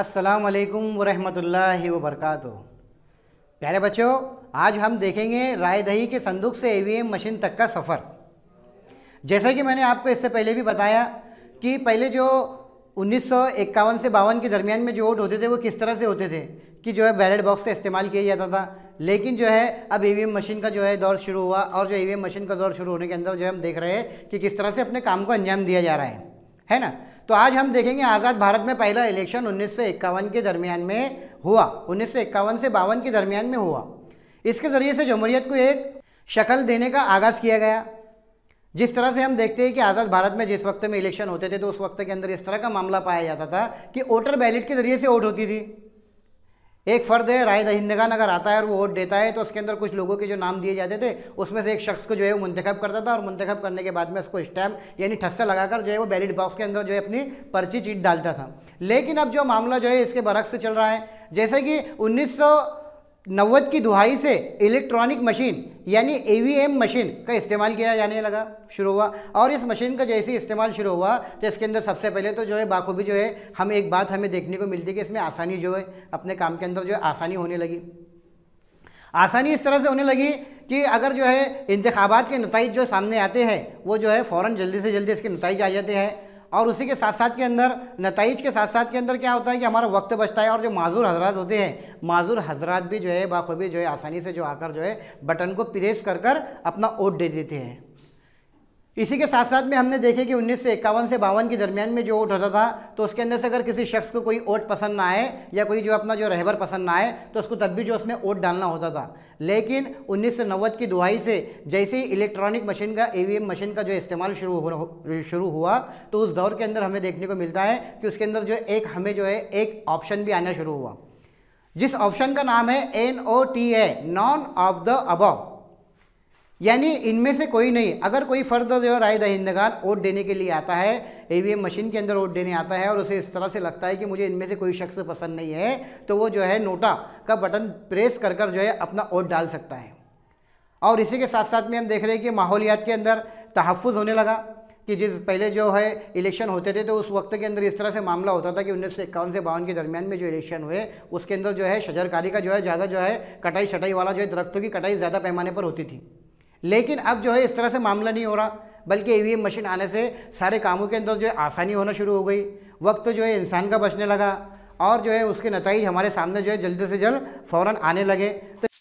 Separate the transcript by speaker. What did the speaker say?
Speaker 1: अस्सलाम वालेकुम वरहमतुल्लाहि प्यारे बच्चों आज हम देखेंगे रायदही के संदूक से एवीएम मशीन तक का सफ़र जैसे कि मैंने आपको इससे पहले भी बताया कि पहले जो उन्नीस से बावन के दरमियान में जो वोट होते थे वो किस तरह से होते थे कि जो है बैलेट बॉक्स का इस्तेमाल किया जाता था लेकिन जो है अब ईवीएम मशीन का जो है दौर शुरू हुआ और जो ईवीएम मशीन का दौर शुरू होने के अंदर जो हम देख रहे हैं कि किस तरह से अपने काम को अंजाम दिया जा रहा है है ना तो आज हम देखेंगे आज़ाद भारत में पहला इलेक्शन उन्नीस के दरमियान में हुआ उन्नीस से इक्यावन से बावन के दरमियान में हुआ इसके ज़रिए से जमहूरीत को एक शक्ल देने का आगाज़ किया गया जिस तरह से हम देखते हैं कि आज़ाद भारत में जिस वक्त में इलेक्शन होते थे तो उस वक्त के अंदर इस तरह का मामला पाया जाता था कि वोटर बैलेट के ज़रिए से वोट होती थी एक फ़र्द है राय दहिंदगान अगर आता है और वो वोट देता है तो उसके अंदर कुछ लोगों के जो नाम दिए जाते थे उसमें से एक शख्स को जो है वो मंतखब करता था और मंतखब करने के बाद में उसको स्टैम्प यानी ठस्सा लगाकर जो है वो बैलेट बॉक्स के अंदर जो है अपनी पर्ची चीट डालता था लेकिन अब जो मामला जो है इसके बरक्स से चल रहा है जैसे कि उन्नीस नव्वद की दुहाई से इलेक्ट्रॉनिक मशीन यानी ईवीएम मशीन का इस्तेमाल किया जाने लगा शुरू हुआ और इस मशीन का जैसे इस्तेमाल शुरू हुआ तो इसके अंदर सबसे पहले तो जो है बाखूबी जो है हम एक बात हमें देखने को मिलती है कि इसमें आसानी जो है अपने काम के अंदर जो है आसानी होने लगी आसानी इस तरह से होने लगी कि अगर जो है इंतबात के नतज जो सामने आते हैं वो जो है फ़ौर जल्दी से जल्दी इसके नतज आ जाते हैं और उसी के साथ साथ के अंदर नतज के साथ साथ के अंदर क्या होता है कि हमारा वक्त बचता है और जो माजूर हजरात होते हैं माजूर हजरात भी जो है बाखूबी जो है आसानी से जो आकर जो है बटन को प्रेस कर कर अपना वोट दे देते हैं इसी के साथ साथ में हमने देखे कि उन्नीस से इक्यावन से बावन के दरमियान में जो वोट होता था तो उसके अंदर से अगर किसी शख्स को कोई वोट पसंद ना आए या कोई जो अपना जो रहबर पसंद ना आए तो उसको तब भी जो उसमें वोट डालना होता था लेकिन उन्नीस सौ की दुहाई से जैसे ही इलेक्ट्रॉनिक मशीन का ई मशीन का जो इस्तेमाल शुरू हो शुरू हुआ तो उस दौर के अंदर हमें देखने को मिलता है कि उसके अंदर जो एक हमें जो है एक ऑप्शन भी आना शुरू हुआ जिस ऑप्शन का नाम है N O T A none of the above यानी इनमें से कोई नहीं अगर कोई फ़र्द जो है राय दहिंदगार वोट देने के लिए आता है ईवीएम मशीन के अंदर वोट देने आता है और उसे इस तरह से लगता है कि मुझे इनमें से कोई शख्स पसंद नहीं है तो वो जो है नोटा का बटन प्रेस कर कर जो है अपना वोट डाल सकता है और इसी के साथ साथ में हम देख रहे हैं कि माहौलियात के अंदर तहफ़ होने लगा कि जिस पहले जो है इलेक्शन होते थे तो उस वक्त के अंदर इस तरह से मामला होता था कि उन्नीस सौ इक्यावन से बावन के दरमियान में जो इलेक्शन हुए उसके अंदर जो है शजरकारी का जो है ज़्यादा जो है कटाई शटाई वाला जो है दरख्तों की कटाई ज़्यादा पैमाने पर होती थी लेकिन अब जो है इस तरह से मामला नहीं हो रहा बल्कि ई मशीन आने से सारे कामों के अंदर जो है आसानी होना शुरू हो गई वक्त जो है इंसान का बचने लगा और जो है उसके नतज हमारे सामने जो है जल्द से जल्द फ़ौर आने लगे तो